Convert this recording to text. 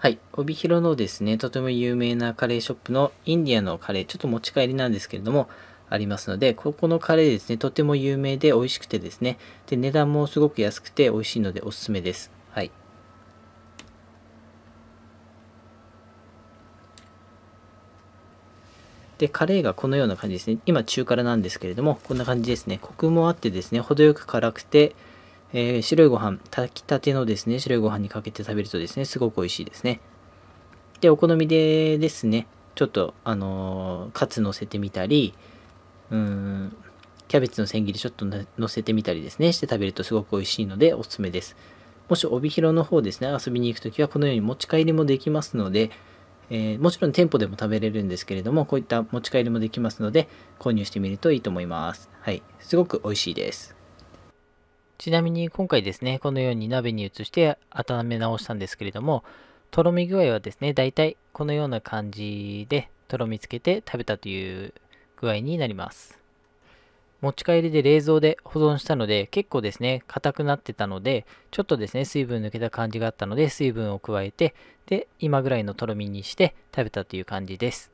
はい。帯広のですね、とても有名なカレーショップのインディアのカレー、ちょっと持ち帰りなんですけれども、ありますので、ここのカレーですね、とても有名で美味しくてですね、で、値段もすごく安くて美味しいのでおすすめです。はい。で、カレーがこのような感じですね。今中辛なんですけれども、こんな感じですね。コクもあってですね、程よく辛くて、えー、白いご飯、炊きたてのですね、白いご飯にかけて食べるとですね、すごく美味しいですね。で、お好みでですね、ちょっと、あのー、カツ乗せてみたり、うん、キャベツの千切りちょっと乗せてみたりですね、して食べるとすごく美味しいので、おすすめです。もし帯広の方ですね、遊びに行くときはこのように持ち帰りもできますので、えー、もちろん店舗でも食べれるんですけれども、こういった持ち帰りもできますので、購入してみるといいと思います。はい。すごく美味しいです。ちなみに今回ですね、このように鍋に移して温め直したんですけれども、とろみ具合はですね、だいたいこのような感じでとろみつけて食べたという具合になります。持ち帰りで冷蔵で保存したので結構ですね硬くなってたのでちょっとですね水分抜けた感じがあったので水分を加えてで今ぐらいのとろみにして食べたという感じです